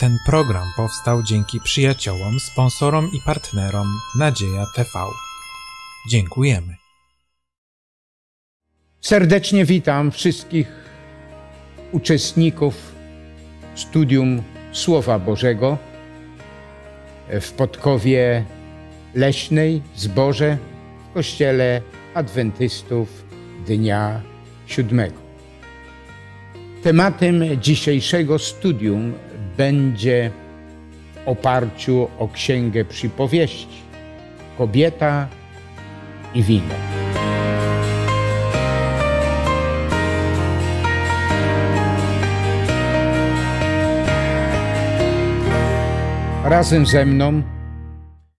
Ten program powstał dzięki przyjaciołom, sponsorom i partnerom Nadzieja TV. Dziękujemy. Serdecznie witam wszystkich uczestników studium Słowa Bożego w Podkowie Leśnej, Zborze, w Kościele Adwentystów Dnia Siódmego. Tematem dzisiejszego studium będzie w oparciu o księgę przypowieści Kobieta i wino. Razem ze mną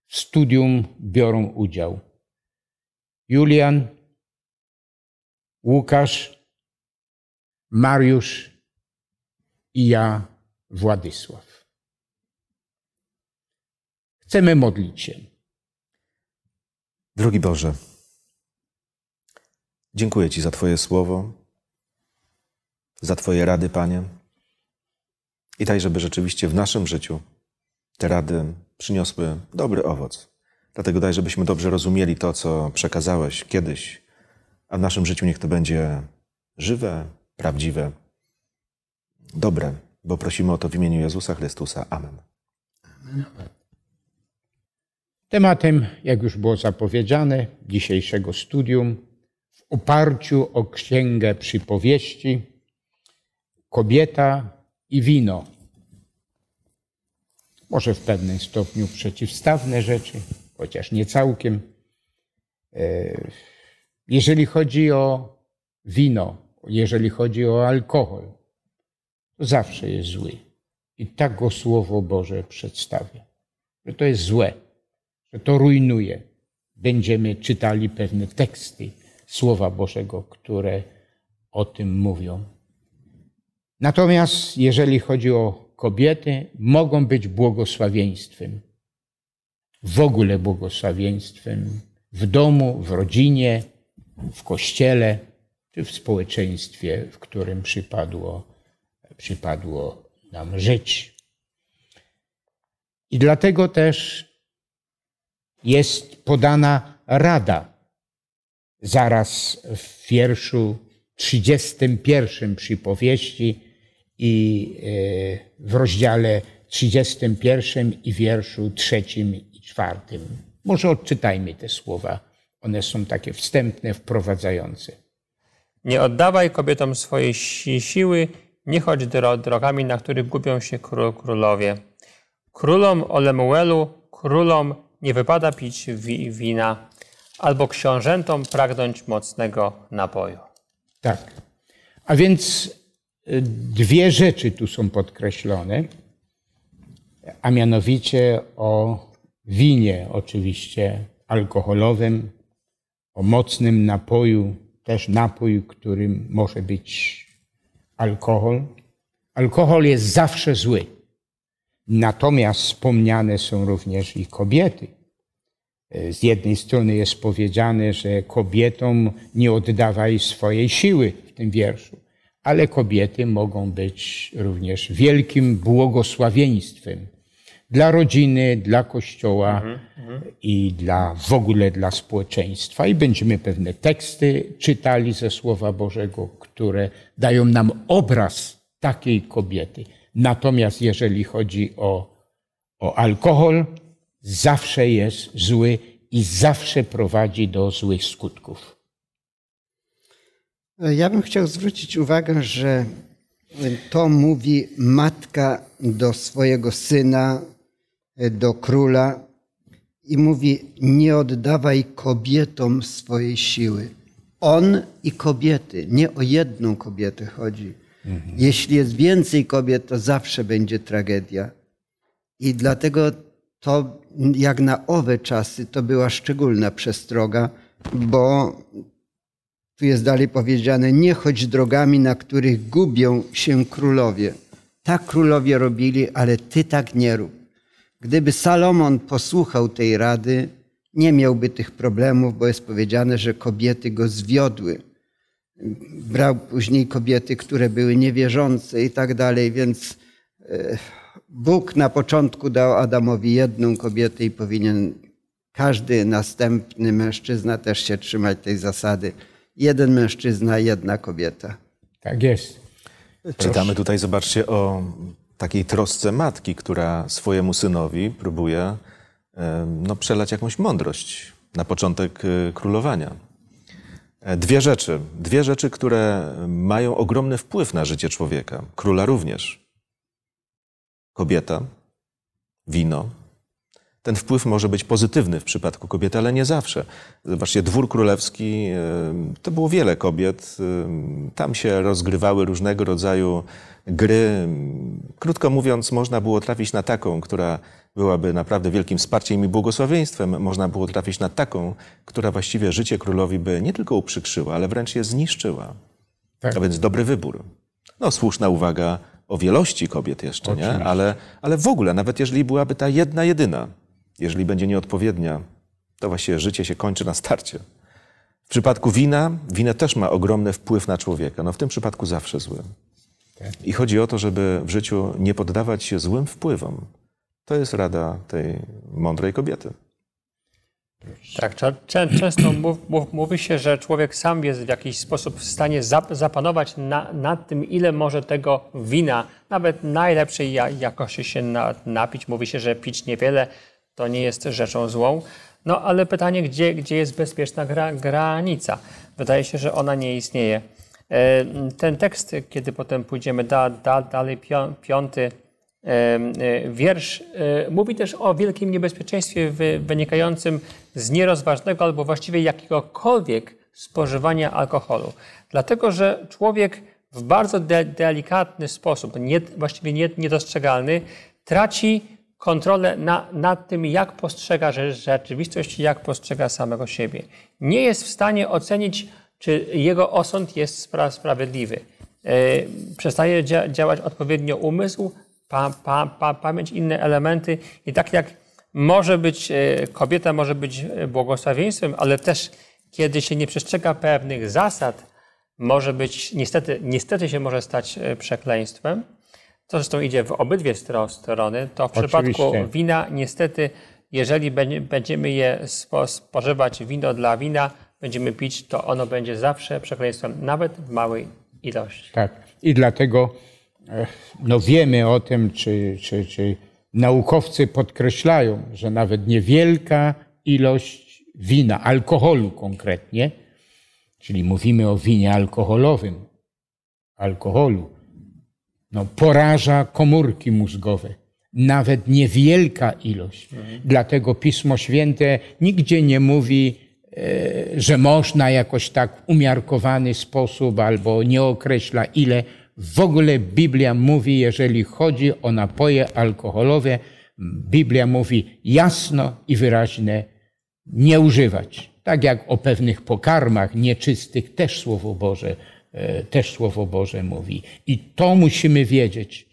w studium biorą udział Julian, Łukasz, Mariusz i ja, Władysław. Chcemy modlić się. Drogi Boże, dziękuję Ci za Twoje słowo, za Twoje rady, Panie. I daj, żeby rzeczywiście w naszym życiu te rady przyniosły dobry owoc. Dlatego daj, żebyśmy dobrze rozumieli to, co przekazałeś kiedyś, a w naszym życiu niech to będzie żywe, prawdziwe, dobre bo prosimy o to w imieniu Jezusa Chrystusa. Amen. Amen. Tematem, jak już było zapowiedziane, dzisiejszego studium w oparciu o Księgę Przypowieści kobieta i wino. Może w pewnym stopniu przeciwstawne rzeczy, chociaż nie całkiem. E, jeżeli chodzi o wino, jeżeli chodzi o alkohol, zawsze jest zły. I tak go Słowo Boże przedstawia. Że to jest złe, że to rujnuje. Będziemy czytali pewne teksty Słowa Bożego, które o tym mówią. Natomiast jeżeli chodzi o kobiety, mogą być błogosławieństwem. W ogóle błogosławieństwem w domu, w rodzinie, w kościele czy w społeczeństwie, w którym przypadło przypadło nam żyć. I dlatego też jest podana rada zaraz w wierszu 31 powieści i e, w rozdziale 31 i wierszu 3 i 4. Może odczytajmy te słowa. One są takie wstępne, wprowadzające. Nie oddawaj kobietom swojej siły, nie chodź drogami, na których gubią się królowie. Królom Olemuelu, królom nie wypada pić wi wina, albo książętom pragnąć mocnego napoju. Tak. A więc y, dwie rzeczy tu są podkreślone, a mianowicie o winie oczywiście alkoholowym, o mocnym napoju, też napój, którym może być alkohol. Alkohol jest zawsze zły. Natomiast wspomniane są również i kobiety. E, z jednej strony jest powiedziane, że kobietom nie oddawaj swojej siły w tym wierszu, ale kobiety mogą być również wielkim błogosławieństwem dla rodziny, dla kościoła mhm, mhm. i dla, w ogóle dla społeczeństwa. I będziemy pewne teksty czytali ze Słowa Bożego, które dają nam obraz takiej kobiety. Natomiast jeżeli chodzi o, o alkohol, zawsze jest zły i zawsze prowadzi do złych skutków. Ja bym chciał zwrócić uwagę, że to mówi matka do swojego syna do króla i mówi: Nie oddawaj kobietom swojej siły. On i kobiety. Nie o jedną kobietę chodzi. Mhm. Jeśli jest więcej kobiet, to zawsze będzie tragedia. I dlatego to, jak na owe czasy, to była szczególna przestroga, bo tu jest dalej powiedziane: Nie chodź drogami, na których gubią się królowie. Tak królowie robili, ale ty tak nie rób. Gdyby Salomon posłuchał tej rady, nie miałby tych problemów, bo jest powiedziane, że kobiety go zwiodły. Brał później kobiety, które były niewierzące i tak dalej, więc e, Bóg na początku dał Adamowi jedną kobietę i powinien każdy następny mężczyzna też się trzymać tej zasady. Jeden mężczyzna, jedna kobieta. Tak jest. Proszę. Czytamy tutaj, zobaczcie, o takiej trosce matki, która swojemu synowi próbuje e, no, przelać jakąś mądrość na początek e, królowania. E, dwie rzeczy, dwie rzeczy, które mają ogromny wpływ na życie człowieka, króla również. Kobieta, wino, ten wpływ może być pozytywny w przypadku kobiety, ale nie zawsze. Zobaczcie, dwór królewski, e, to było wiele kobiet. E, tam się rozgrywały różnego rodzaju gry. Krótko mówiąc, można było trafić na taką, która byłaby naprawdę wielkim wsparciem i błogosławieństwem. Można było trafić na taką, która właściwie życie królowi by nie tylko uprzykrzyła, ale wręcz je zniszczyła. Tak. A więc dobry wybór. No, słuszna uwaga o wielości kobiet jeszcze, nie? Ale, ale w ogóle, nawet jeżeli byłaby ta jedna, jedyna, jeżeli będzie nieodpowiednia, to właściwie życie się kończy na starcie. W przypadku wina, wina też ma ogromny wpływ na człowieka. No w tym przypadku zawsze zły. I chodzi o to, żeby w życiu nie poddawać się złym wpływom. To jest rada tej mądrej kobiety. Tak, często mówi się, że człowiek sam jest w jakiś sposób w stanie zapanować na, nad tym, ile może tego wina, nawet najlepszej jakości się napić. Mówi się, że pić niewiele to nie jest rzeczą złą. No ale pytanie, gdzie, gdzie jest bezpieczna gra, granica? Wydaje się, że ona nie istnieje. E, ten tekst, kiedy potem pójdziemy da, da, dalej, piąty e, e, wiersz, mówi też o wielkim niebezpieczeństwie wynikającym z nierozważnego albo właściwie jakiegokolwiek spożywania alkoholu. Dlatego, że człowiek w bardzo de delikatny sposób, nie, właściwie nie, niedostrzegalny, traci kontrolę na, nad tym, jak postrzega rzeczywistość, jak postrzega samego siebie. Nie jest w stanie ocenić, czy jego osąd jest spra sprawiedliwy. E, przestaje dzia działać odpowiednio umysł, pa pa pa pamięć, inne elementy. I tak jak może być e, kobieta, może być błogosławieństwem, ale też kiedy się nie przestrzega pewnych zasad, może być, niestety, niestety się może stać e, przekleństwem co zresztą idzie w obydwie strony, to w przypadku wina niestety, jeżeli będziemy je spożywać wino dla wina, będziemy pić, to ono będzie zawsze przekleństwem, nawet w małej ilości. Tak. I dlatego e, no wiemy o tym, czy, czy, czy naukowcy podkreślają, że nawet niewielka ilość wina, alkoholu konkretnie, czyli mówimy o winie alkoholowym, alkoholu, no, poraża komórki mózgowe. Nawet niewielka ilość. Mhm. Dlatego Pismo Święte nigdzie nie mówi, e, że można jakoś tak umiarkowany sposób albo nie określa ile. W ogóle Biblia mówi, jeżeli chodzi o napoje alkoholowe, Biblia mówi jasno i wyraźnie nie używać. Tak jak o pewnych pokarmach nieczystych też Słowo Boże E, też Słowo Boże mówi. I to musimy wiedzieć,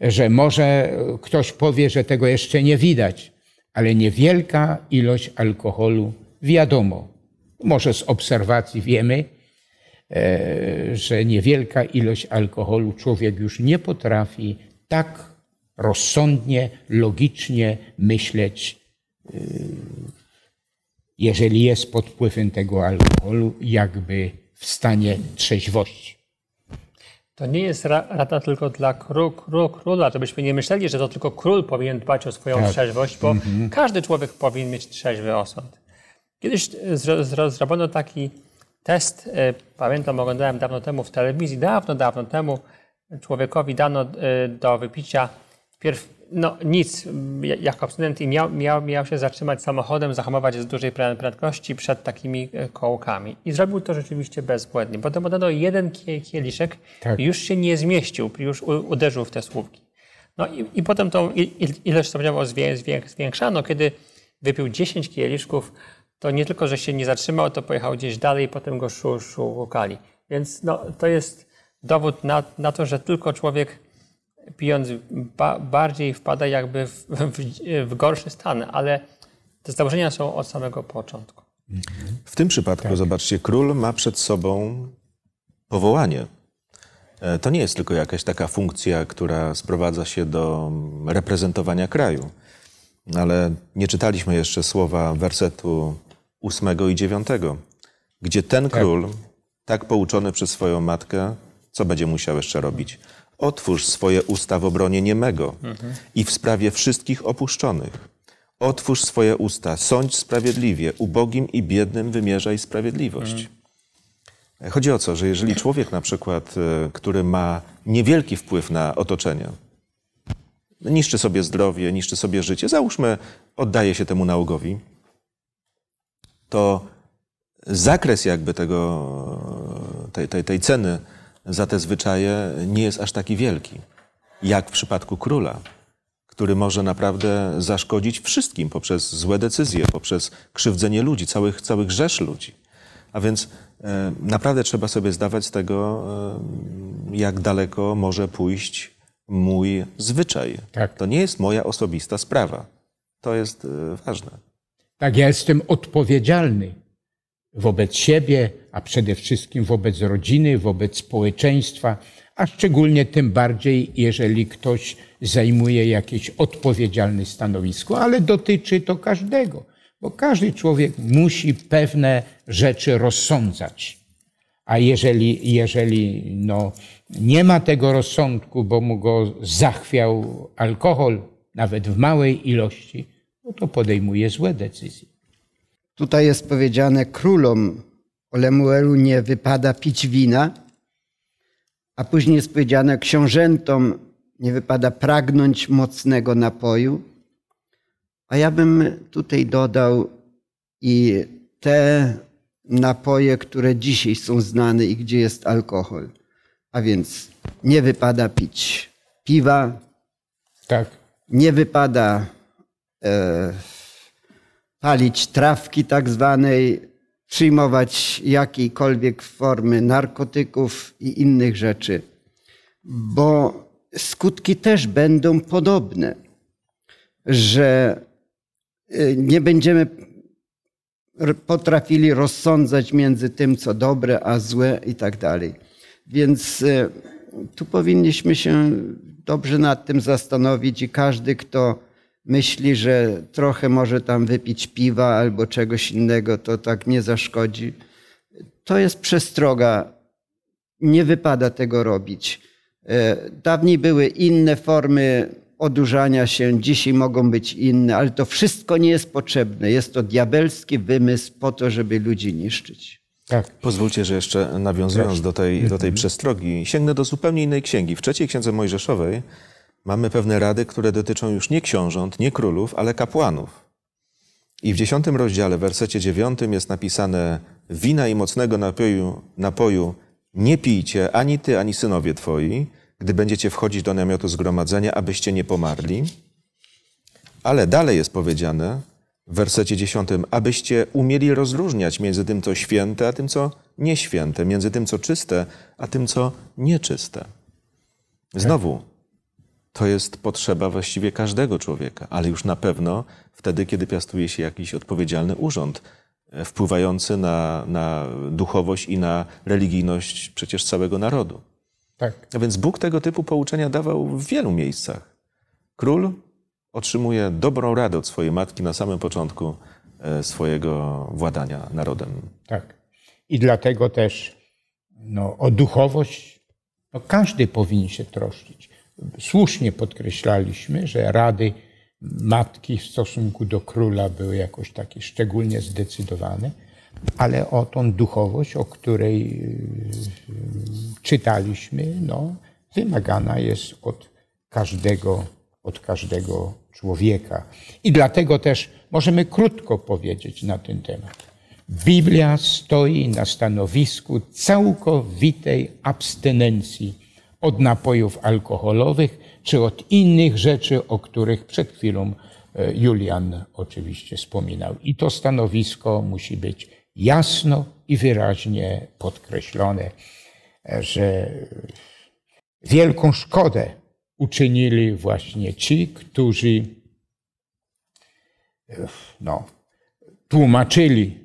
że może ktoś powie, że tego jeszcze nie widać, ale niewielka ilość alkoholu, wiadomo, może z obserwacji wiemy, e, że niewielka ilość alkoholu człowiek już nie potrafi tak rozsądnie, logicznie myśleć, e, jeżeli jest pod wpływem tego alkoholu, jakby w stanie trzeźwości. To nie jest rada tylko dla kró, kró, króla, żebyśmy nie myśleli, że to tylko król powinien dbać o swoją tak. trzeźwość, bo mm-hmm. każdy człowiek powinien mieć trzeźwy osąd. Kiedyś e, zrobiono taki test, e, pamiętam, oglądałem dawno temu w telewizji, dawno, dawno temu człowiekowi dano e, do wypicia pierw no nic, jak abstynent i miał, miał, miał się zatrzymać samochodem, zahamować z dużej prędkości przed takimi e, kołkami. I zrobił to rzeczywiście bezbłędnie. Potem dodano jeden kieliszek tak. już się nie zmieścił, już uderzył w te słówki. No i, i potem tą ilość stopniowo zwiększano. Kiedy wypił 10 kieliszków, to nie tylko, że się nie zatrzymał, to pojechał gdzieś dalej i potem go szukali. Więc no, to jest dowód na, na to, że tylko człowiek pijąc ba bardziej wpada jakby w, w, w, gorszy stan, ale te założenia są od samego początku. W tym przypadku, tak. zobaczcie, król ma przed sobą powołanie. E, to nie jest tylko jakaś taka funkcja, która sprowadza się do reprezentowania kraju. Ale nie czytaliśmy jeszcze słowa wersetu ósmego i dziewiątego, gdzie ten tak. król, tak. tak pouczony przez swoją matkę, co będzie musiał jeszcze robić? Otwórz swoje usta w obronie niemego mhm. i w sprawie wszystkich opuszczonych. Otwórz swoje usta, sądź sprawiedliwie, ubogim i biednym wymierzaj sprawiedliwość. Mhm. Chodzi o to, że jeżeli człowiek na przykład, e, który ma niewielki wpływ na otoczenie, niszczy sobie zdrowie, niszczy sobie życie, załóżmy, oddaje się temu nałogowi, to zakres jakby tego, tej, tej, tej ceny za te zwyczaje nie jest aż taki wielki, jak w przypadku króla, który może naprawdę zaszkodzić wszystkim poprzez złe decyzje, poprzez krzywdzenie ludzi, całych, całych rzesz ludzi. A więc e, naprawdę trzeba sobie zdawać z tego, e, jak daleko może pójść mój zwyczaj. Tak. To nie jest moja osobista sprawa. To jest e, ważne. Tak, ja jestem odpowiedzialny wobec siebie, a przede wszystkim wobec rodziny, wobec społeczeństwa, a szczególnie tym bardziej, jeżeli ktoś zajmuje jakieś odpowiedzialne stanowisko, ale dotyczy to każdego, bo każdy człowiek musi pewne rzeczy rozsądzać. A jeżeli, jeżeli no, nie ma tego rozsądku, bo mu go zachwiał alkohol, nawet w małej ilości, no to podejmuje złe decyzje. Tutaj jest powiedziane królom o Lemuelu nie wypada pić wina, a później jest powiedziane książętom nie wypada pragnąć mocnego napoju. A ja bym tutaj dodał i te napoje, które dzisiaj są znane i gdzie jest alkohol. A więc nie wypada pić piwa. Tak. Nie wypada. E, palić trawki tak zwanej, przyjmować jakiejkolwiek formy narkotyków i innych rzeczy, bo skutki też będą podobne, że y, nie będziemy potrafili rozsądzać między tym, co dobre, a złe i tak dalej. Więc y, tu powinniśmy się dobrze nad tym zastanowić i każdy, kto myśli, że trochę może tam wypić piwa albo czegoś innego, to tak nie zaszkodzi. To jest przestroga. Nie wypada tego robić. E, dawniej były inne formy odurzania się, dzisiaj mogą być inne, ale to wszystko nie jest potrzebne. Jest to diabelski wymysł po to, żeby ludzi niszczyć. Tak. Pozwólcie, że jeszcze nawiązując tak. do tej, do tej mhm. przestrogi, sięgnę do zupełnie innej księgi. W trzeciej księdze mojżeszowej mamy pewne rady, które dotyczą już nie książąt, nie królów, ale kapłanów. I w dziesiątym rozdziale, w wersecie dziewiątym jest napisane wina i mocnego napoju, napoju nie pijcie ani ty, ani synowie twoi, gdy będziecie wchodzić do namiotu zgromadzenia, abyście nie pomarli. Ale dalej jest powiedziane w wersecie dziesiątym, abyście umieli rozróżniać między tym, co święte, a tym, co nieświęte, między tym, co czyste, a tym, co nieczyste. Znowu, to jest potrzeba właściwie każdego człowieka, ale już na pewno wtedy, kiedy piastuje się jakiś odpowiedzialny urząd, e, wpływający na, na duchowość i na religijność przecież całego narodu. Tak. A więc Bóg tego typu pouczenia dawał w wielu miejscach. Król otrzymuje dobrą radę od swojej matki na samym początku e, swojego władania narodem. Tak. I dlatego też no, o duchowość no, każdy powinien się troszczyć słusznie podkreślaliśmy, że rady matki w stosunku do króla były jakoś takie szczególnie zdecydowane, ale o tą duchowość, o której y, y, czytaliśmy, no, wymagana jest od każdego, od każdego człowieka. I dlatego też możemy krótko powiedzieć na ten temat. Biblia stoi na stanowisku całkowitej abstynencji od napojów alkoholowych czy od innych rzeczy, o których przed chwilą e, Julian oczywiście wspominał. I to stanowisko musi być jasno i wyraźnie podkreślone, e, że wielką szkodę uczynili właśnie ci, którzy e, no, tłumaczyli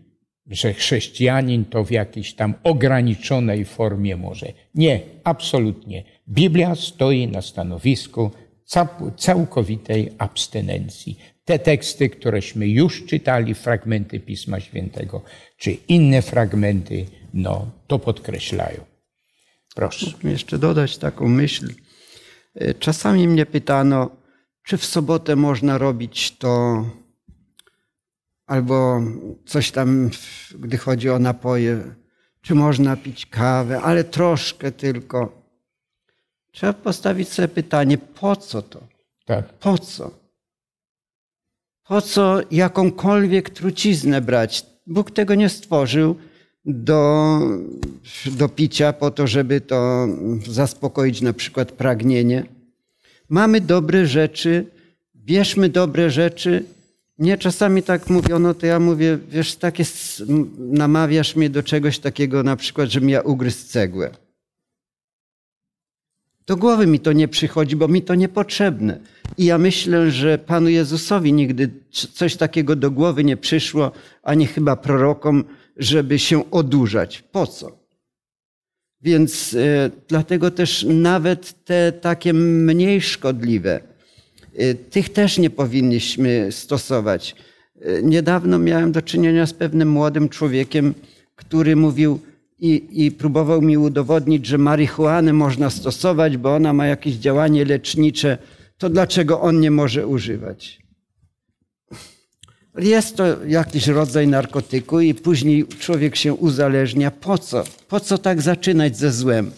że chrześcijanin to w jakiejś tam ograniczonej formie może. Nie, absolutnie. Biblia stoi na stanowisku całkowitej abstynencji. Te teksty, któreśmy już czytali, fragmenty Pisma Świętego, czy inne fragmenty, no to podkreślają. Proszę. Mógłbym jeszcze dodać taką myśl. E, czasami mnie pytano, czy w sobotę można robić to albo coś tam, gdy chodzi o napoje, czy można pić kawę, ale troszkę tylko. Trzeba postawić sobie pytanie, po co to? Tak. Po co? Po co jakąkolwiek truciznę brać? Bóg tego nie stworzył do, do picia po to, żeby to zaspokoić na przykład pragnienie. Mamy dobre rzeczy, bierzmy dobre rzeczy, nie, czasami tak mówiono, to ja mówię, wiesz, tak jest, namawiasz mnie do czegoś takiego na przykład, żebym ja ugryzł cegłę. Do głowy mi to nie przychodzi, bo mi to niepotrzebne. I ja myślę, że Panu Jezusowi nigdy coś takiego do głowy nie przyszło, ani chyba prorokom, żeby się odurzać. Po co? Więc y, dlatego też nawet te takie mniej szkodliwe Y, tych też nie powinniśmy stosować. Y, niedawno miałem do czynienia z pewnym młodym człowiekiem, który mówił i, i próbował mi udowodnić, że marihuanę można stosować, bo ona ma jakieś działanie lecznicze. To dlaczego on nie może używać? Jest to jakiś rodzaj narkotyku i później człowiek się uzależnia. Po co? Po co tak zaczynać ze złem?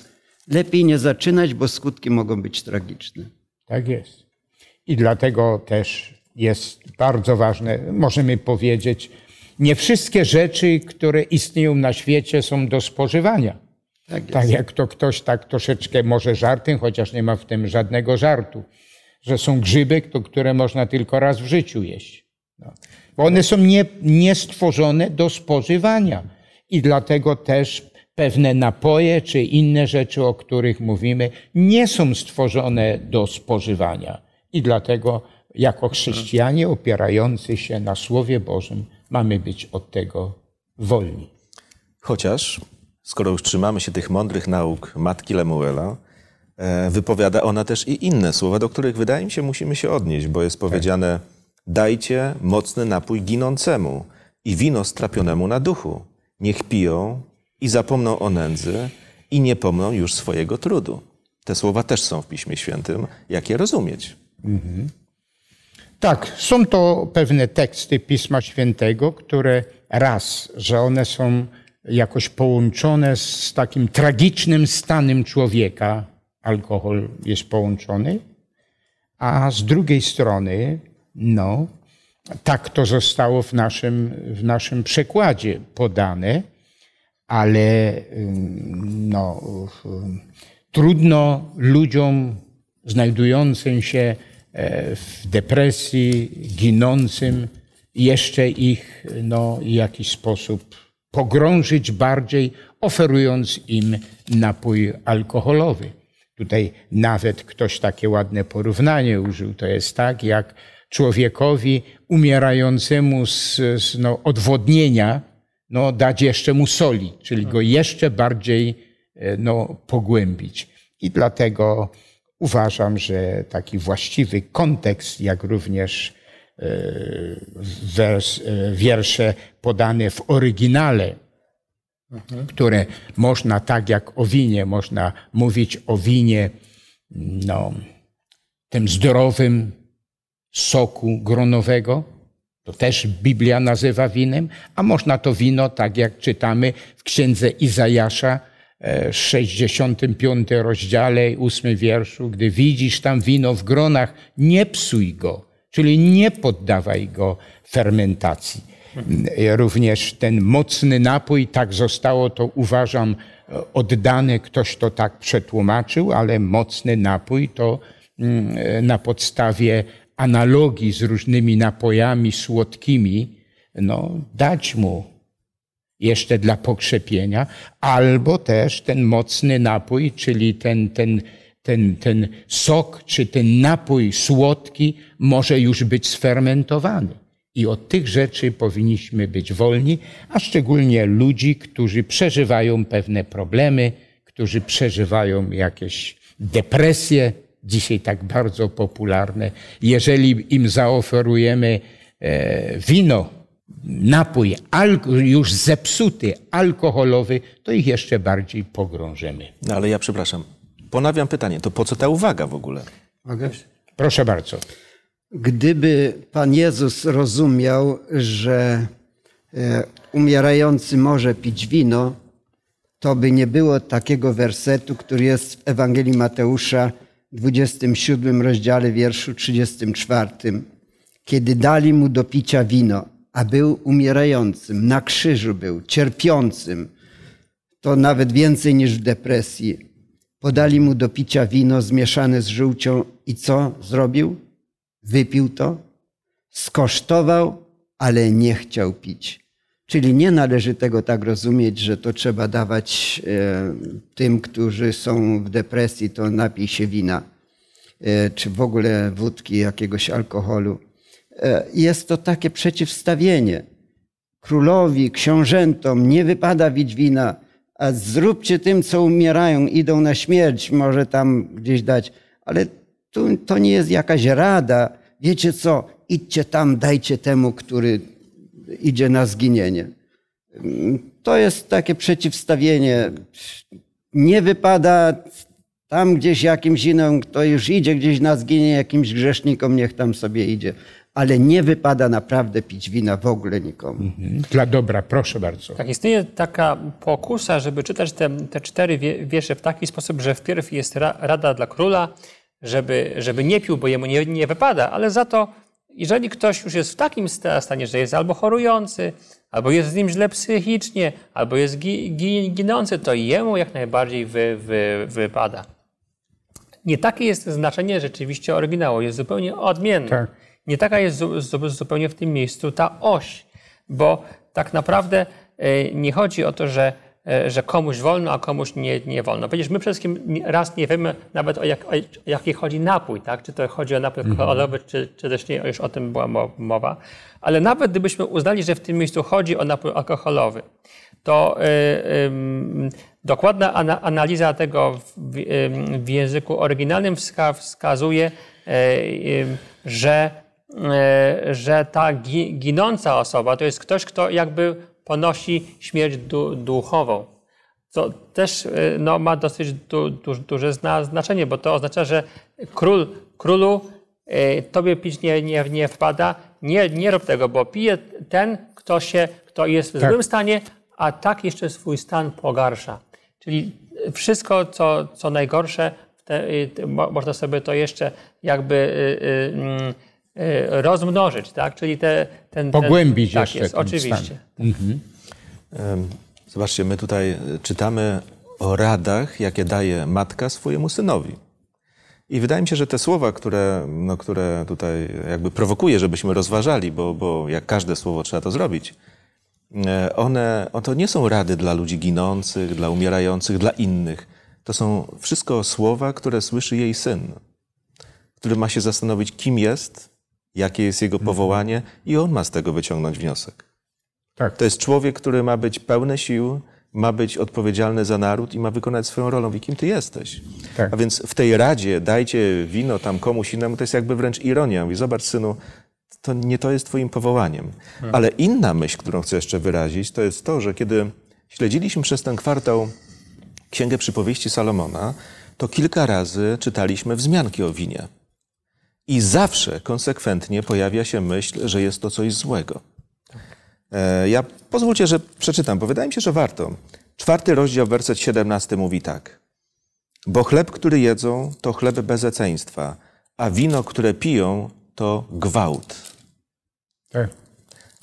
Lepiej nie zaczynać, bo skutki mogą być tragiczne. Tak jest i dlatego też jest bardzo ważne, możemy powiedzieć, nie wszystkie rzeczy, które istnieją na świecie, są do spożywania. Tak, tak jak to ktoś tak troszeczkę może żartem, chociaż nie ma w tym żadnego żartu, że są grzyby, które można tylko raz w życiu jeść. No. Bo one są niestworzone nie stworzone do spożywania i dlatego też pewne napoje czy inne rzeczy, o których mówimy, nie są stworzone do spożywania i dlatego jako mhm. chrześcijanie opierający się na Słowie Bożym mamy być od tego wolni. Chociaż, skoro już trzymamy się tych mądrych nauk matki Lemuela, e, wypowiada ona też i inne słowa, do których wydaje mi się musimy się odnieść, bo jest tak. powiedziane: dajcie mocny napój ginącemu i wino strapionemu na duchu. Niech piją i zapomną o nędzy i nie pomną już swojego trudu. Te słowa też są w Piśmie Świętym. Jak je rozumieć? Mhm. Tak, są to pewne teksty Pisma Świętego, które raz, że one są jakoś połączone z takim tragicznym stanem człowieka, alkohol jest połączony, a z drugiej strony, no, tak to zostało w naszym, w naszym przekładzie podane, ale mm, no, trudno ludziom znajdującym się E, w depresji, ginącym, jeszcze ich no, w jakiś sposób pogrążyć bardziej, oferując im napój alkoholowy. Tutaj nawet ktoś takie ładne porównanie użył. To jest tak, jak człowiekowi umierającemu z, z no, odwodnienia no, dać jeszcze mu soli, czyli go jeszcze bardziej e, no, pogłębić. I dlatego Uważam, że taki właściwy kontekst, jak również e, e, wiersze podane w oryginale, mhm. które można tak jak o winie, można mówić o winie, no, tym zdrowym soku gronowego. To też Biblia nazywa winem, a można to wino, tak jak czytamy w księdze Izajasza, 65 rozdziale, 8 wierszu, gdy widzisz tam wino w gronach, nie psuj go, czyli nie poddawaj go fermentacji. Również ten mocny napój, tak zostało to uważam oddane, ktoś to tak przetłumaczył, ale mocny napój to mm, na podstawie analogii z różnymi napojami słodkimi, no, dać mu jeszcze dla pokrzepienia, albo też ten mocny napój, czyli ten, ten, ten, ten sok, czy ten napój słodki może już być sfermentowany. I od tych rzeczy powinniśmy być wolni, a szczególnie ludzi, którzy przeżywają pewne problemy, którzy przeżywają jakieś depresje, dzisiaj tak bardzo popularne. Jeżeli im zaoferujemy e, wino, napój już zepsuty, alkoholowy, to ich jeszcze bardziej pogrążymy. No ale ja przepraszam, ponawiam pytanie, to po co ta uwaga w ogóle? Mogę? Proszę bardzo. Gdyby Pan Jezus rozumiał, że e, umierający może pić wino, to by nie było takiego wersetu, który jest w Ewangelii Mateusza, 27 rozdziale, wierszu 34, kiedy dali mu do picia wino a był umierającym, na krzyżu był, cierpiącym. To nawet więcej niż w depresji. Podali mu do picia wino zmieszane z żółcią i co zrobił? Wypił to? Skosztował, ale nie chciał pić. Czyli nie należy tego tak rozumieć, że to trzeba dawać e, tym, którzy są w depresji, to napij się wina, e, czy w ogóle wódki, jakiegoś alkoholu. E, jest to takie przeciwstawienie. Królowi, książętom nie wypada wina, a zróbcie tym, co umierają, idą na śmierć, może tam gdzieś dać. Ale tu, to nie jest jakaś rada. Wiecie co, idźcie tam, dajcie temu, który idzie na zginienie. Mm, to jest takie przeciwstawienie. Nie wypada tam gdzieś jakimś innym, kto już idzie gdzieś na zginie, jakimś grzesznikom niech tam sobie idzie ale nie wypada naprawdę pić wina w ogóle nikomu. Mhm. Dla dobra, proszę bardzo. Tak, istnieje taka pokusa, żeby czytać te, te cztery wiersze w taki sposób, że wpierw jest ra, rada dla króla, żeby, żeby nie pił, bo jemu nie, nie wypada, ale za to, jeżeli ktoś już jest w takim stanie, że jest albo chorujący, albo jest z nim źle psychicznie, albo jest gi, gi, ginący, to jemu jak najbardziej wy, wy, wypada. Nie takie jest znaczenie rzeczywiście oryginału, jest zupełnie odmienne. Tak nie taka jest zupełnie w tym miejscu ta oś, bo tak naprawdę e, nie chodzi o to, że, e, że komuś wolno, a komuś nie, nie wolno. Przecież my przede wszystkim raz nie wiemy nawet o, jak, o jaki chodzi napój, tak? czy to chodzi o napój mhm. alkoholowy, czy, czy też nie, już o tym była mowa. Ale nawet gdybyśmy uznali, że w tym miejscu chodzi o napój alkoholowy, to y, y, dokładna ana, analiza tego w, y, w języku oryginalnym wska, wskazuje, że E, że ta ginąca osoba to jest ktoś, kto jakby ponosi śmierć duchową. co też e, no, ma dosyć du, du, duże znaczenie, bo to oznacza, że król, królu e, tobie pić nie, nie, nie wpada, nie, nie rób tego, bo pije ten, kto, się, kto jest w tak. złym stanie, a tak jeszcze swój stan pogarsza. Czyli wszystko, co, co najgorsze, te, te, można sobie to jeszcze jakby y, y, y, E, rozmnożyć, tak? Czyli te, ten... Pogłębić tak ten, jeszcze. Tak jest, oczywiście. Mhm. Zobaczcie, my tutaj e, czytamy o radach, jakie daje matka swojemu synowi. I wydaje mi się, że te słowa, które, no, które tutaj jakby prowokuje, żebyśmy rozważali, bo, bo jak każde słowo trzeba to zrobić, e, one to nie są rady dla ludzi ginących, dla umierających, dla innych. To są wszystko słowa, które słyszy jej syn, który ma się zastanowić, kim jest, jakie jest jego mhm. powołanie i on ma z tego wyciągnąć wniosek. Tak. To jest człowiek, który ma być pełny sił, ma być odpowiedzialny za naród i ma wykonać swoją rolę. Mówi, kim ty jesteś? Tak. A więc w tej radzie dajcie wino tam komuś innemu, to jest jakby wręcz ironia. Mówi, zobacz synu, to nie to jest twoim powołaniem. Mhm. Ale inna myśl, którą chcę jeszcze wyrazić, to jest to, że kiedy śledziliśmy przez ten kwartał Księgę Przypowieści Salomona, to kilka razy czytaliśmy wzmianki o winie. I zawsze konsekwentnie pojawia się myśl, że jest to coś złego. E, ja pozwólcie, że przeczytam, bo wydaje mi się, że warto. Czwarty rozdział, werset 17 mówi tak. Bo chleb, który jedzą, to chleb bezeceństwa, a wino, które piją, to gwałt. Tak.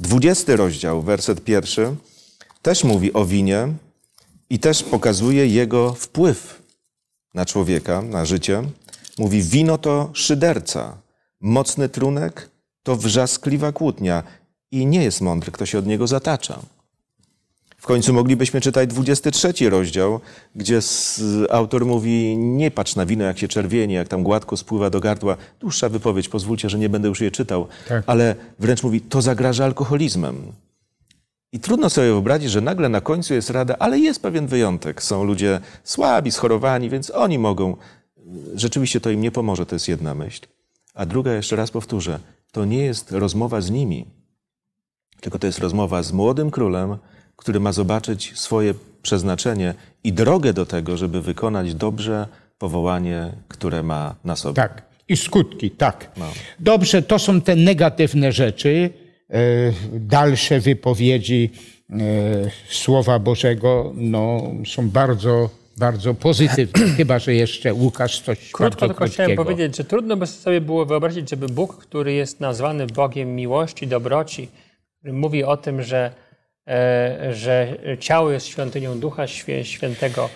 Dwudziesty rozdział, werset pierwszy, też mówi o winie i też pokazuje jego wpływ na człowieka, na życie. Mówi, wino to szyderca, mocny trunek to wrzaskliwa kłótnia i nie jest mądry, kto się od niego zatacza. W końcu moglibyśmy czytać 23 rozdział, gdzie autor mówi: Nie patrz na wino, jak się czerwienie, jak tam gładko spływa do gardła. Dłuższa wypowiedź, pozwólcie, że nie będę już jej czytał. Tak. Ale wręcz mówi: To zagraża alkoholizmem. I trudno sobie wyobrazić, że nagle na końcu jest rada, ale jest pewien wyjątek. Są ludzie słabi, schorowani, więc oni mogą rzeczywiście to im nie pomoże, to jest jedna myśl. A druga, jeszcze raz powtórzę, to nie jest rozmowa z nimi, tylko to jest rozmowa z młodym królem, który ma zobaczyć swoje przeznaczenie i drogę do tego, żeby wykonać dobrze powołanie, które ma na sobie. Tak, i skutki, tak. No. Dobrze, to są te negatywne rzeczy, e, dalsze wypowiedzi e, Słowa Bożego no, są bardzo bardzo pozytywnie. chyba że jeszcze Łukasz coś Krótko tylko krótkiego. chciałem powiedzieć, że trudno by sobie było wyobrazić, żeby Bóg, który jest nazwany Bogiem miłości, dobroci, mówi o tym, że, e, że ciało jest świątynią Ducha Świętego,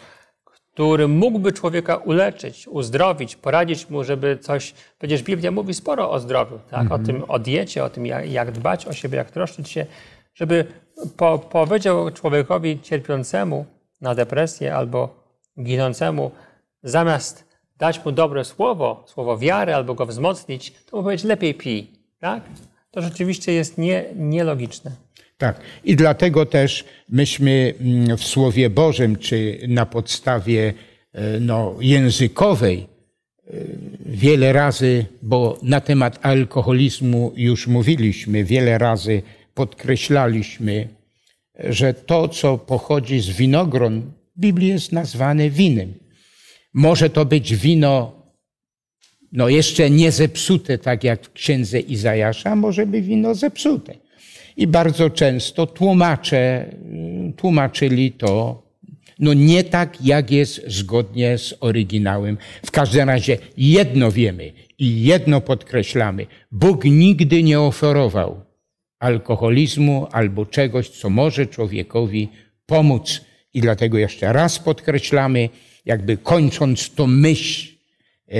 który mógłby człowieka uleczyć, uzdrowić, poradzić mu, żeby coś. Przecież Biblia mówi sporo o zdrowiu, tak? o mhm. tym o diecie, o tym, jak, jak, dbać o siebie, jak troszczyć się, żeby po, powiedział człowiekowi cierpiącemu na depresję albo ginącemu, zamiast dać mu dobre słowo, słowo wiary albo go wzmocnić, to mu powiedzieć lepiej pij, tak? To rzeczywiście jest nie, nielogiczne. Tak. I dlatego też myśmy mm, w Słowie Bożym, czy na podstawie e, no, językowej, e, wiele razy, bo na temat alkoholizmu już mówiliśmy, wiele razy podkreślaliśmy, że to, co pochodzi z winogron, Biblia Biblii jest nazwane winem. Może to być wino no jeszcze nie zepsute, tak jak w księdze Izajasza, może być wino zepsute. I bardzo często tłumacze, y, tłumaczyli to no nie tak, jak jest zgodnie z oryginałem. W każdym razie jedno wiemy i jedno podkreślamy. Bóg nigdy nie oferował alkoholizmu albo czegoś, co może człowiekowi pomóc i dlatego jeszcze raz podkreślamy, jakby kończąc tą myśl e,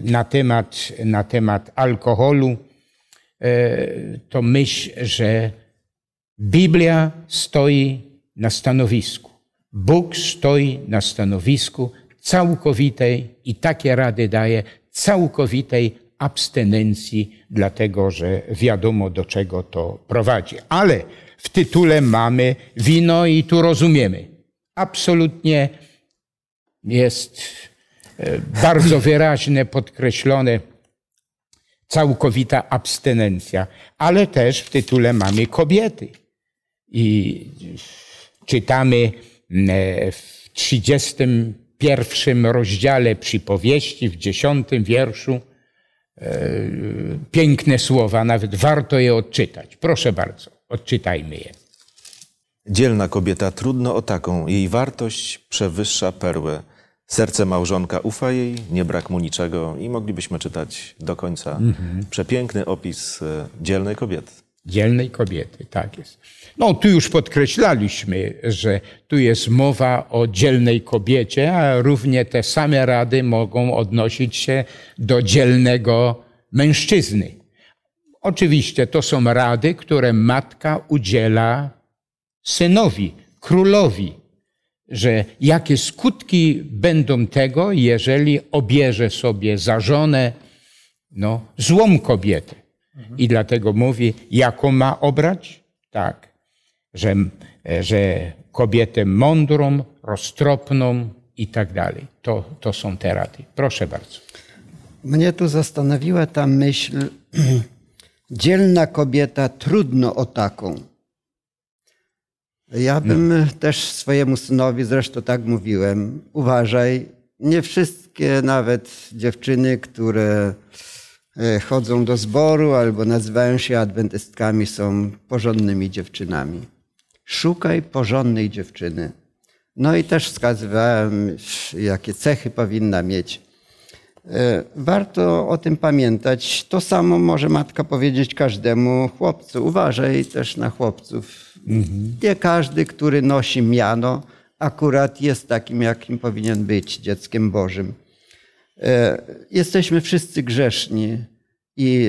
na temat, na temat alkoholu, e, to myśl, że Biblia stoi na stanowisku. Bóg stoi na stanowisku całkowitej i takie rady daje całkowitej abstynencji, dlatego że wiadomo do czego to prowadzi. Ale w tytule mamy wino i tu rozumiemy absolutnie jest e, bardzo wyraźne, podkreślone całkowita abstynencja, ale też w tytule mamy kobiety. I czytamy e, w 31 rozdziale przypowieści, w 10 wierszu, e, piękne słowa, nawet warto je odczytać. Proszę bardzo, odczytajmy je. Dzielna kobieta, trudno o taką, jej wartość przewyższa perłę. Serce małżonka ufa jej, nie brak mu niczego i moglibyśmy czytać do końca. Mhm. Przepiękny opis e, dzielnej kobiety. Dzielnej kobiety, tak jest. No tu już podkreślaliśmy, że tu jest mowa o dzielnej kobiecie, a równie te same rady mogą odnosić się do dzielnego mężczyzny. Oczywiście to są rady, które matka udziela synowi, królowi, że jakie skutki będą tego, jeżeli obierze sobie za żonę no, złą kobietę. Mhm. I dlatego mówi, jaką ma obrać? Tak, że, że kobietę mądrą, roztropną i tak dalej. To, to są te rady. Proszę bardzo. Mnie tu zastanowiła ta myśl, dzielna kobieta trudno o taką ja no. bym no. też swojemu synowi, zresztą tak mówiłem, uważaj, nie wszystkie nawet dziewczyny, które e, chodzą do zboru albo nazywają się adwentystkami, są porządnymi dziewczynami. Szukaj porządnej dziewczyny. No i też wskazywałem, jakie cechy powinna mieć. E, warto o tym pamiętać. To samo może matka powiedzieć każdemu chłopcu. Uważaj też na chłopców, Mhm. Nie każdy, który nosi miano, akurat jest takim, jakim powinien być dzieckiem Bożym. E, jesteśmy wszyscy grzeszni i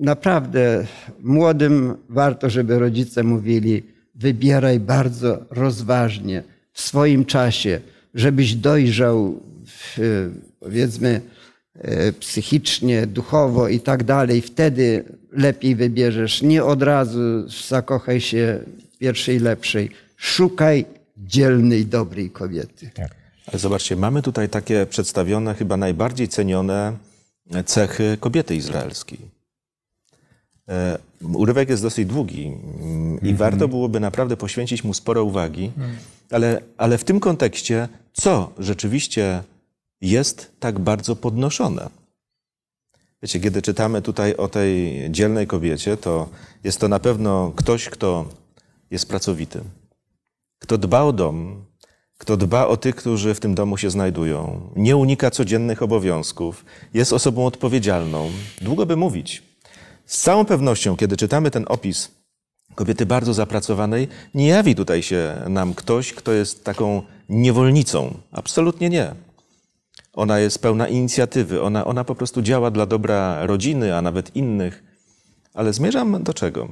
naprawdę młodym warto, żeby rodzice mówili: wybieraj bardzo rozważnie, w swoim czasie, żebyś dojrzał, e, powiedzmy, e, psychicznie, duchowo i tak dalej. Wtedy lepiej wybierzesz. Nie od razu zakochaj się pierwszej lepszej. Szukaj dzielnej, dobrej kobiety. Tak. Ale zobaczcie, mamy tutaj takie przedstawione chyba najbardziej cenione cechy kobiety izraelskiej. E, urywek jest dosyć długi mm, i mm-hmm. warto byłoby naprawdę poświęcić mu sporo uwagi, mhm. ale, ale w tym kontekście, co rzeczywiście jest tak bardzo podnoszone? Wiecie, kiedy czytamy tutaj o tej dzielnej kobiecie, to jest to na pewno ktoś, kto jest pracowity. Kto dba o dom, kto dba o tych, którzy w tym domu się znajdują, nie unika codziennych obowiązków, jest osobą odpowiedzialną, długo by mówić. Z całą pewnością, kiedy czytamy ten opis kobiety bardzo zapracowanej, nie jawi tutaj się nam ktoś, kto jest taką niewolnicą. Absolutnie nie. Ona jest pełna inicjatywy, ona, ona po prostu działa dla dobra rodziny, a nawet innych. Ale zmierzam do czego?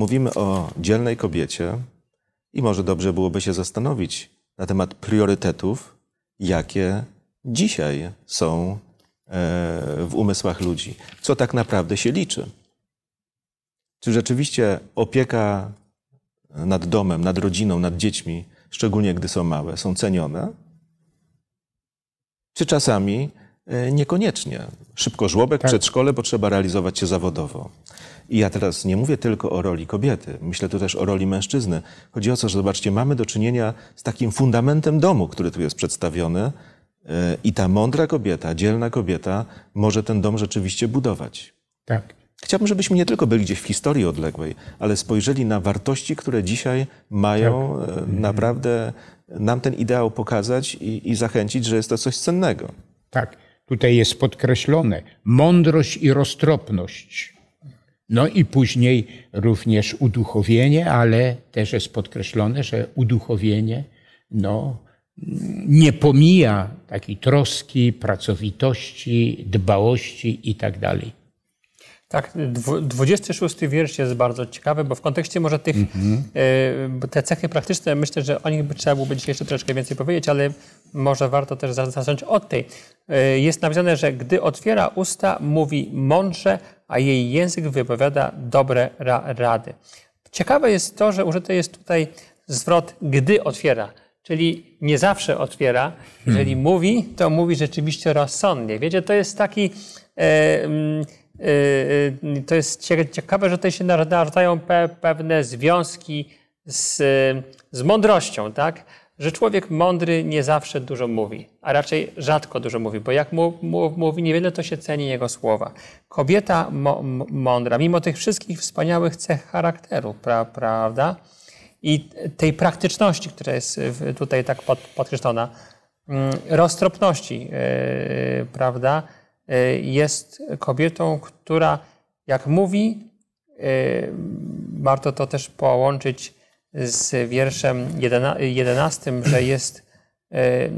Mówimy o dzielnej kobiecie i może dobrze byłoby się zastanowić na temat priorytetów, jakie dzisiaj są e, w umysłach ludzi. Co tak naprawdę się liczy? Czy rzeczywiście opieka nad domem, nad rodziną, nad dziećmi, szczególnie gdy są małe, są cenione? Czy czasami e, niekoniecznie? Szybko żłobek, tak. przedszkole, bo trzeba realizować się zawodowo. I ja teraz nie mówię tylko o roli kobiety, myślę tu też o roli mężczyzny. Chodzi o to, że zobaczcie, mamy do czynienia z takim fundamentem domu, który tu jest przedstawiony, e, i ta mądra kobieta, dzielna kobieta może ten dom rzeczywiście budować. Tak. Chciałbym, żebyśmy nie tylko byli gdzieś w historii odległej, ale spojrzeli na wartości, które dzisiaj mają tak. E, naprawdę nam ten ideał pokazać i, i zachęcić, że jest to coś cennego. Tak, tutaj jest podkreślone mądrość i roztropność. No i później również uduchowienie, ale też jest podkreślone, że uduchowienie no, nie pomija takiej troski, pracowitości, dbałości itd. Tak, 26 tak, wiersz jest bardzo ciekawy, bo w kontekście może tych, mhm. y, te cechy praktyczne, myślę, że o nich trzeba byłoby dzisiaj jeszcze troszkę więcej powiedzieć, ale może warto też zacząć od tej. Y, jest napisane, że gdy otwiera usta, mówi mądrze, a jej język wypowiada dobre ra rady. Ciekawe jest to, że użyty jest tutaj zwrot gdy otwiera, czyli nie zawsze otwiera. Jeżeli hmm. mówi, to mówi rzeczywiście rozsądnie. Wiecie, to jest taki. E, mm, e, e, to jest ciekawe, że tutaj się narodzają pe, pewne związki z, z mądrością, tak? że człowiek mądry nie zawsze dużo mówi, a raczej rzadko dużo mówi, bo jak mu, mu, mówi niewiele, to się ceni jego słowa. Kobieta mądra, mimo tych wszystkich wspaniałych cech charakteru, pra, prawda, i tej praktyczności, która jest tutaj tak pod, podkreślona, mm, roztropności, yy, prawda, yy, jest kobietą, która jak mówi, yy, warto to też połączyć z wierszem 11, że jest, e,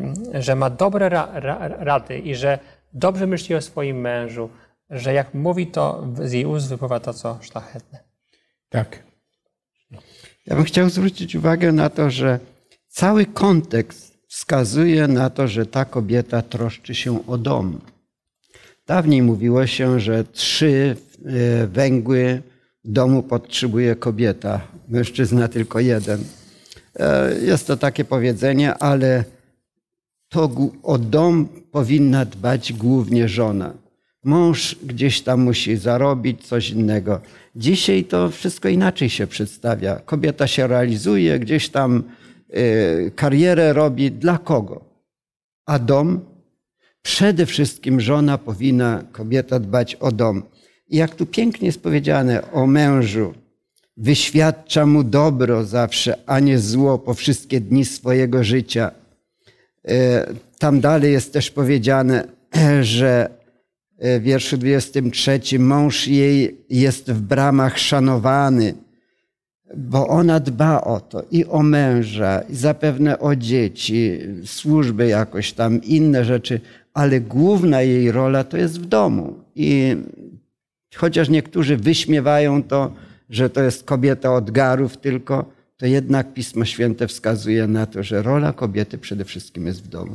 że ma dobre ra, ra, rady i że dobrze myśli o swoim mężu, że jak mówi, to z jej ust wypływa to, co szlachetne. Tak. Ja bym chciał zwrócić uwagę na to, że cały kontekst wskazuje na to, że ta kobieta troszczy się o dom. Dawniej mówiło się, że trzy e, węgły domu potrzebuje kobieta, mężczyzna tylko jeden. E, jest to takie powiedzenie, ale to o dom powinna dbać głównie żona. Mąż gdzieś tam musi zarobić coś innego. Dzisiaj to wszystko inaczej się przedstawia. Kobieta się realizuje, gdzieś tam e, karierę robi dla kogo? A dom? Przede wszystkim żona powinna, kobieta dbać o dom jak tu pięknie jest powiedziane o mężu, wyświadcza mu dobro zawsze, a nie zło po wszystkie dni swojego życia. E, tam dalej jest też powiedziane, że e, w wierszu 23 mąż jej jest w bramach szanowany, bo ona dba o to i o męża, i zapewne o dzieci, służby jakoś tam, inne rzeczy, ale główna jej rola to jest w domu. I Chociaż niektórzy wyśmiewają to, że to jest kobieta od garów tylko, to jednak Pismo Święte wskazuje na to, że rola kobiety przede wszystkim jest w domu.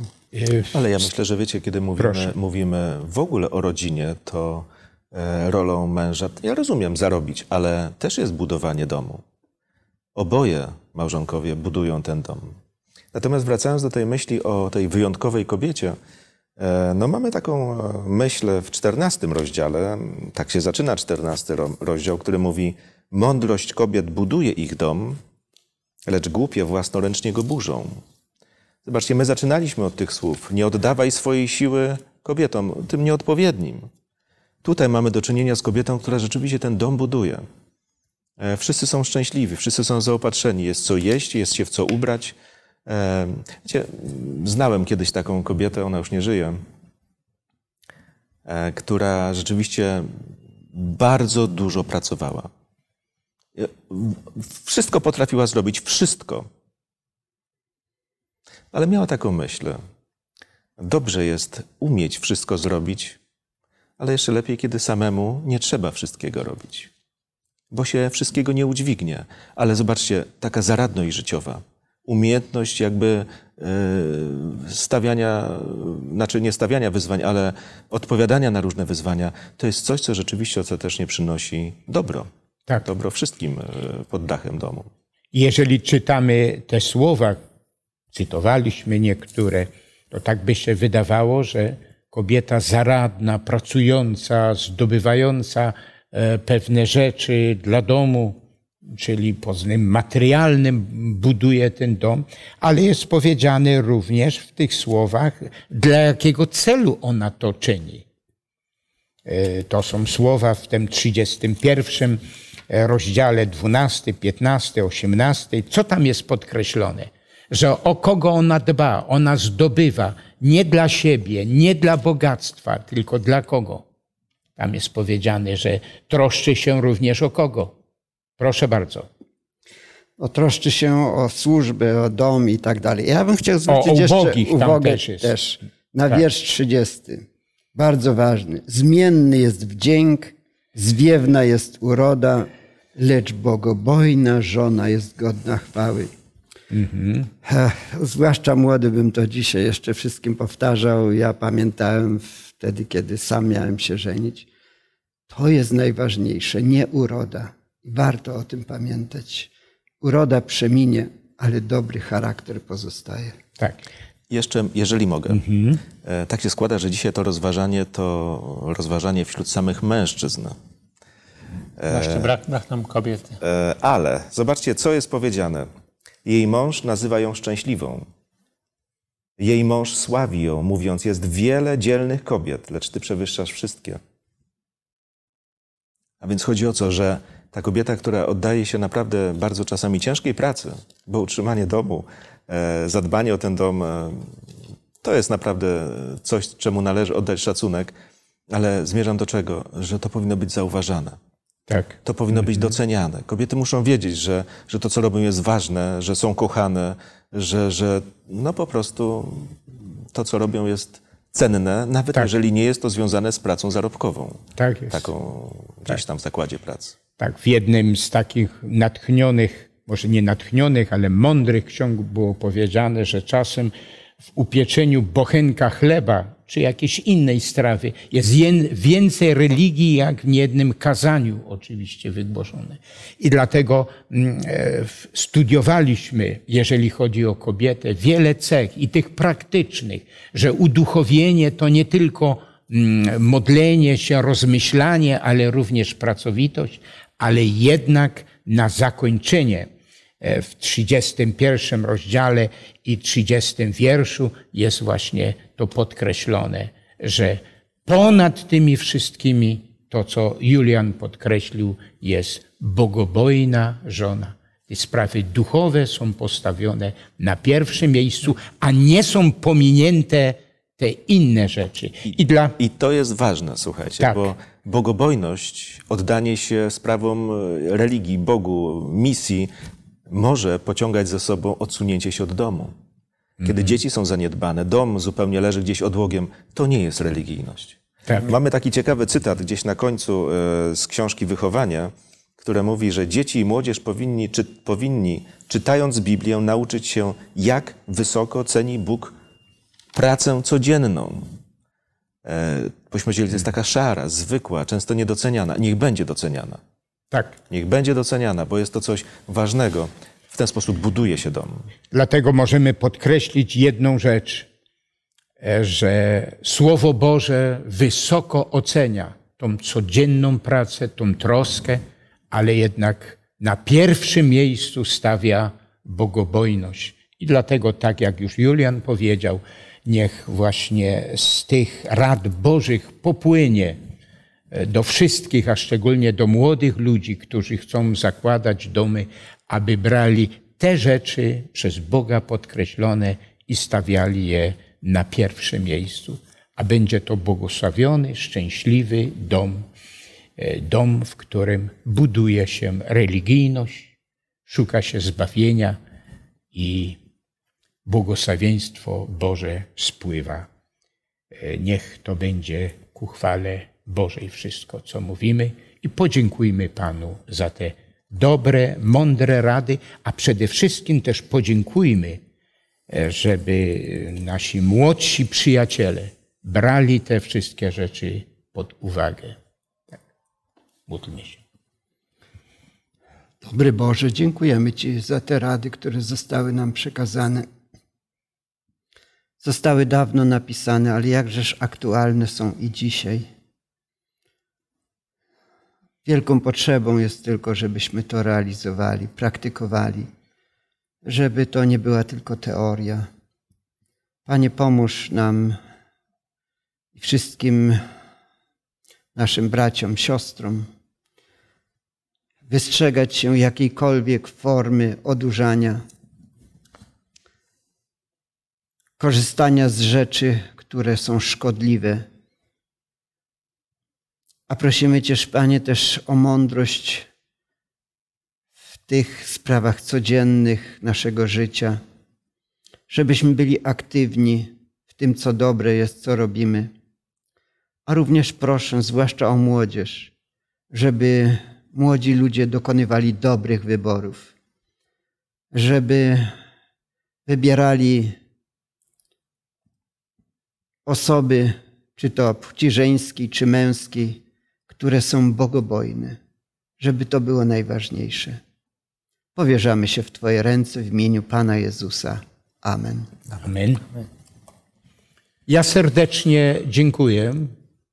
Ale ja myślę, że wiecie, kiedy mówimy, mówimy w ogóle o rodzinie, to e, rolą męża, ja rozumiem, zarobić, ale też jest budowanie domu. Oboje małżonkowie budują ten dom. Natomiast wracając do tej myśli o tej wyjątkowej kobiecie, E, no mamy taką e, myśl w czternastym rozdziale, tak się zaczyna czternasty rozdział, który mówi mądrość kobiet buduje ich dom, lecz głupie własnoręcznie go burzą. Zobaczcie, my zaczynaliśmy od tych słów. Nie oddawaj swojej siły kobietom, tym nieodpowiednim. Tutaj mamy do czynienia z kobietą, która rzeczywiście ten dom buduje. E, wszyscy są szczęśliwi, wszyscy są zaopatrzeni. Jest co jeść, jest się w co ubrać, Wiecie, znałem kiedyś taką kobietę, ona już nie żyje, e, która rzeczywiście bardzo dużo pracowała. E, wszystko potrafiła zrobić, wszystko. Ale miała taką myśl. Dobrze jest umieć wszystko zrobić, ale jeszcze lepiej, kiedy samemu nie trzeba wszystkiego robić, bo się wszystkiego nie udźwignie. Ale zobaczcie, taka zaradność życiowa umiejętność jakby e, stawiania, znaczy nie stawiania wyzwań, ale odpowiadania na różne wyzwania, to jest coś, co rzeczywiście ostatecznie przynosi dobro. Tak. Dobro wszystkim e, pod dachem domu. Jeżeli czytamy te słowa, cytowaliśmy niektóre, to tak by się wydawało, że kobieta zaradna, pracująca, zdobywająca e, pewne rzeczy dla domu, czyli poznym materialnym buduje ten dom, ale jest powiedziane również w tych słowach, dla jakiego celu ona to czyni. E, to są słowa w tym 31 e, rozdziale 12, 15, 18. Co tam jest podkreślone? Że o kogo ona dba, ona zdobywa nie dla siebie, nie dla bogactwa, tylko dla kogo. Tam jest powiedziane, że troszczy się również o kogo? Proszę bardzo. O, troszczy się o służby, o dom i tak dalej. Ja bym chciał zwrócić o, jeszcze uwagę też, też, na tak. wiersz 30. Bardzo ważny. Zmienny jest wdzięk, zwiewna jest uroda, lecz bogobojna żona jest godna chwały. Mhm. Zwłaszcza młody bym to dzisiaj jeszcze wszystkim powtarzał. Ja pamiętałem wtedy, kiedy sam miałem się żenić. To jest najważniejsze, nie uroda. Warto o tym pamiętać. Uroda przeminie, ale dobry charakter pozostaje. Tak. Jeszcze, jeżeli mogę. Mhm. E, tak się składa, że dzisiaj to rozważanie to rozważanie wśród samych mężczyzn. E, Właśnie brak, brak nam kobiety. E, ale zobaczcie, co jest powiedziane. Jej mąż nazywa ją szczęśliwą. Jej mąż sławi ją, mówiąc: Jest wiele dzielnych kobiet, lecz ty przewyższasz wszystkie. A więc chodzi o to, że ta kobieta, która oddaje się naprawdę bardzo czasami ciężkiej pracy, bo utrzymanie domu, e, zadbanie o ten dom, e, to jest naprawdę coś, czemu należy oddać szacunek, ale zmierzam do czego? Że to powinno być zauważane. Tak. To powinno być mhm. doceniane. Kobiety muszą wiedzieć, że, że to, co robią, jest ważne, że są kochane, że, że no po prostu to, co robią, jest cenne, nawet tak. jeżeli nie jest to związane z pracą zarobkową. Tak jest. Taką gdzieś tak. tam w zakładzie pracy. Tak, w jednym z takich natchnionych, może nie natchnionych, ale mądrych ksiąg było powiedziane, że czasem w upieczeniu bochenka chleba czy jakiejś innej strawy jest więcej religii jak w jednym kazaniu oczywiście wygłoszone. I dlatego mm, e, studiowaliśmy, jeżeli chodzi o kobietę, wiele cech i tych praktycznych, że uduchowienie to nie tylko Mm, modlenie się, rozmyślanie, ale również pracowitość, ale jednak na zakończenie e, w 31 rozdziale i 30 wierszu jest właśnie to podkreślone, że ponad tymi wszystkimi to, co Julian podkreślił, jest bogobojna żona. Te sprawy duchowe są postawione na pierwszym miejscu, a nie są pominięte te inne rzeczy. I, dla... I to jest ważne, słuchajcie, tak. bo bogobojność, oddanie się sprawom e, religii, Bogu, misji, może pociągać za sobą odsunięcie się od domu. Kiedy mhm. dzieci są zaniedbane, dom zupełnie leży gdzieś odłogiem, to nie jest religijność. Tak. Mamy taki ciekawy cytat gdzieś na końcu e, z książki Wychowania, które mówi, że dzieci i młodzież powinni, czy, powinni czytając Biblię, nauczyć się, jak wysoko ceni Bóg pracę codzienną. E, Pośmiercielicz jest hmm. taka szara, zwykła, często niedoceniana. Niech będzie doceniana. Tak. Niech będzie doceniana, bo jest to coś ważnego. W ten sposób buduje się dom. Dlatego możemy podkreślić jedną rzecz, e, że Słowo Boże wysoko ocenia tą codzienną pracę, tą troskę, ale jednak na pierwszym miejscu stawia bogobojność. I dlatego, tak jak już Julian powiedział, Niech właśnie z tych rad Bożych popłynie e, do wszystkich, a szczególnie do młodych ludzi, którzy chcą zakładać domy, aby brali te rzeczy przez Boga podkreślone i stawiali je na pierwszym miejscu. A będzie to błogosławiony, szczęśliwy dom, e, dom, w którym buduje się religijność, szuka się zbawienia i błogosławieństwo Boże spływa. E, niech to będzie ku chwale Bożej wszystko, co mówimy i podziękujmy Panu za te dobre, mądre rady, a przede wszystkim też podziękujmy, e, żeby e, nasi młodsi przyjaciele brali te wszystkie rzeczy pod uwagę. Tak. Módlmy się. Dobry Boże, dziękujemy Ci za te rady, które zostały nam przekazane zostały dawno napisane, ale jakżeż aktualne są i dzisiaj. Wielką potrzebą jest tylko, żebyśmy to realizowali, praktykowali, żeby to nie była tylko teoria. Panie, pomóż nam i wszystkim naszym braciom, siostrom wystrzegać się jakiejkolwiek formy odurzania korzystania z rzeczy, które są szkodliwe. A prosimy Cię, Panie, też o mądrość w tych sprawach codziennych naszego życia, żebyśmy byli aktywni w tym, co dobre jest, co robimy. A również proszę, zwłaszcza o młodzież, żeby młodzi ludzie dokonywali dobrych wyborów, żeby wybierali osoby, czy to płci żeńskiej, czy męskiej, które są bogobojne, żeby to było najważniejsze. Powierzamy się w Twoje ręce w imieniu Pana Jezusa. Amen. Amen. Ja serdecznie dziękuję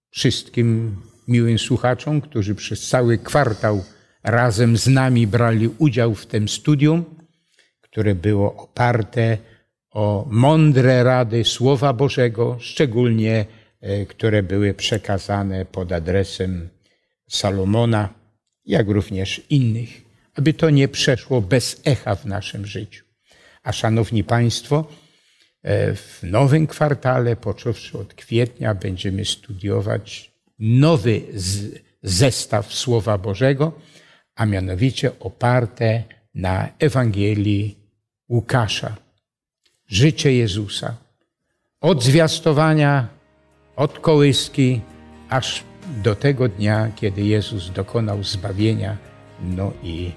wszystkim miłym słuchaczom, którzy przez cały kwartał razem z nami brali udział w tym studium, które było oparte o mądre rady Słowa Bożego, szczególnie e, które były przekazane pod adresem Salomona, jak również innych, aby to nie przeszło bez echa w naszym życiu. A szanowni Państwo, e, w nowym kwartale, począwszy od kwietnia, będziemy studiować nowy zestaw Słowa Bożego, a mianowicie oparte na Ewangelii Łukasza życie Jezusa. Od zwiastowania, od kołyski, aż do tego dnia, kiedy Jezus dokonał zbawienia, no i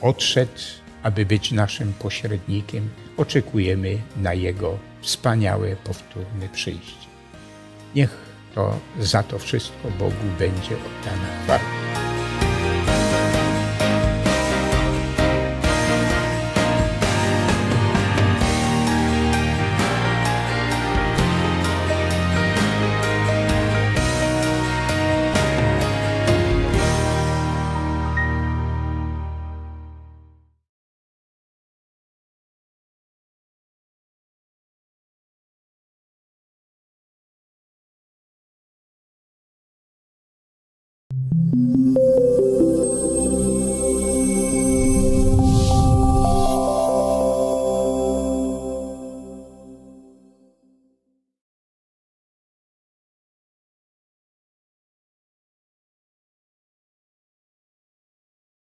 odszedł, aby być naszym pośrednikiem. Oczekujemy na Jego wspaniałe, powtórne przyjście. Niech to za to wszystko Bogu będzie oddana chwała.